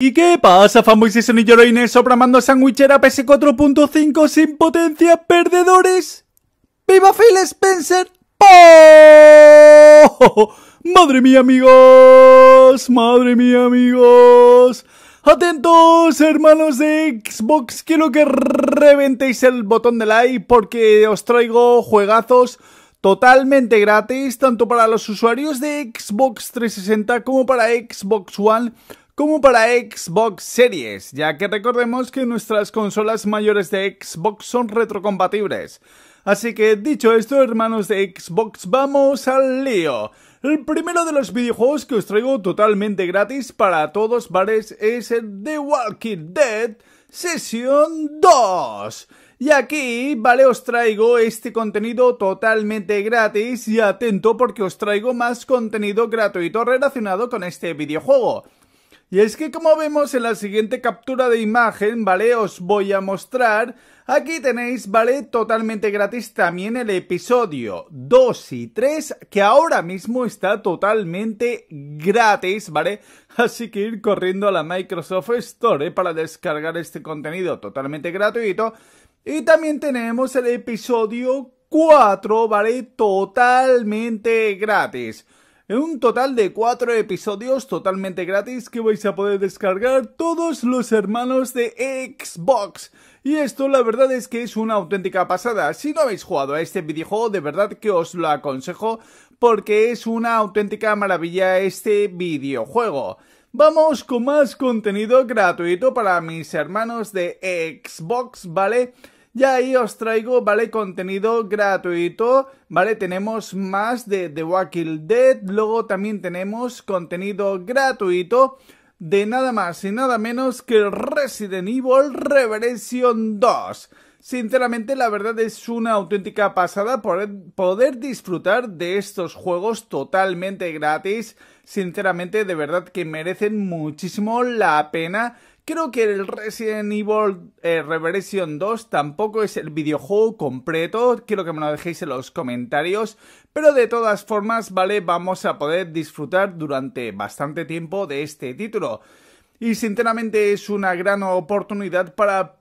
¿Y qué pasa, fanboys y sonilloroines sobramando sandwichera PS4.5 sin potencia, perdedores? ¡Viva Phil Spencer! ¡Oh! ¡Madre mía, amigos! ¡Madre mía, amigos! Atentos, hermanos de Xbox, quiero que reventéis el botón de like porque os traigo juegazos totalmente gratis, tanto para los usuarios de Xbox 360 como para Xbox One como para Xbox Series, ya que recordemos que nuestras consolas mayores de Xbox son retrocompatibles. Así que dicho esto, hermanos de Xbox, vamos al lío. El primero de los videojuegos que os traigo totalmente gratis para todos bares es el The Walking Dead Session 2. Y aquí, vale, os traigo este contenido totalmente gratis y atento porque os traigo más contenido gratuito relacionado con este videojuego. Y es que como vemos en la siguiente captura de imagen, ¿vale? Os voy a mostrar. Aquí tenéis, ¿vale? Totalmente gratis también el episodio 2 y 3, que ahora mismo está totalmente gratis, ¿vale? Así que ir corriendo a la Microsoft Store ¿eh? para descargar este contenido totalmente gratuito. Y también tenemos el episodio 4, ¿vale? Totalmente gratis en un total de cuatro episodios totalmente gratis que vais a poder descargar todos los hermanos de Xbox. Y esto la verdad es que es una auténtica pasada. Si no habéis jugado a este videojuego, de verdad que os lo aconsejo porque es una auténtica maravilla este videojuego. Vamos con más contenido gratuito para mis hermanos de Xbox, ¿vale? Y ahí os traigo, ¿vale? Contenido gratuito, ¿vale? Tenemos más de The Walking Dead, luego también tenemos contenido gratuito de nada más y nada menos que Resident Evil Revelation 2. Sinceramente, la verdad es una auténtica pasada poder, disfrutar de estos juegos totalmente gratis. Sinceramente, de verdad que merecen muchísimo la pena Creo que el Resident Evil eh, Reversion 2 tampoco es el videojuego completo, quiero que me lo dejéis en los comentarios, pero de todas formas, ¿vale? Vamos a poder disfrutar durante bastante tiempo de este título. Y sinceramente es una gran oportunidad para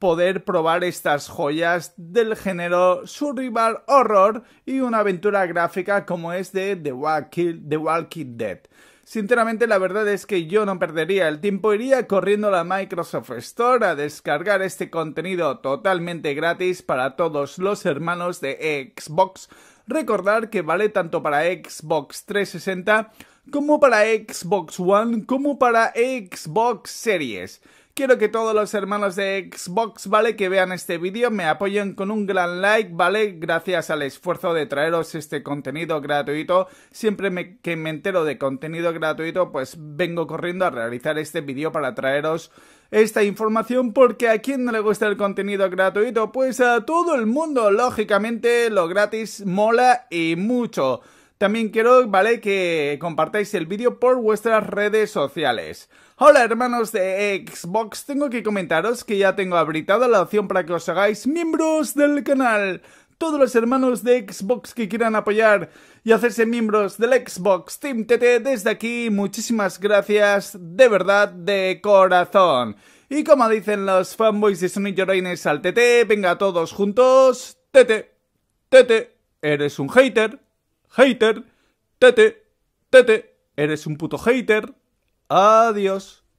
poder probar estas joyas del género survival horror y una aventura gráfica como es de The Walking, The Walking Dead. Sinceramente la verdad es que yo no perdería el tiempo, iría corriendo a la Microsoft Store a descargar este contenido totalmente gratis para todos los hermanos de Xbox. Recordar que vale tanto para Xbox 360 como para Xbox One como para Xbox Series Quiero que todos los hermanos de Xbox, ¿vale? Que vean este vídeo, me apoyen con un gran like, ¿vale? Gracias al esfuerzo de traeros este contenido gratuito. Siempre que me entero de contenido gratuito, pues vengo corriendo a realizar este vídeo para traeros esta información porque a quién no le gusta el contenido gratuito, pues a todo el mundo, lógicamente lo gratis mola y mucho. También quiero, ¿vale?, que compartáis el vídeo por vuestras redes sociales. Hola hermanos de Xbox, tengo que comentaros que ya tengo habilitada la opción para que os hagáis miembros del canal. Todos los hermanos de Xbox que quieran apoyar y hacerse miembros del Xbox Team TT desde aquí, muchísimas gracias de verdad, de corazón. Y como dicen los fanboys de Sonic Lloraines al TT, venga todos juntos, TT, TT, eres un hater hater, tete, tete, eres un puto hater, adiós.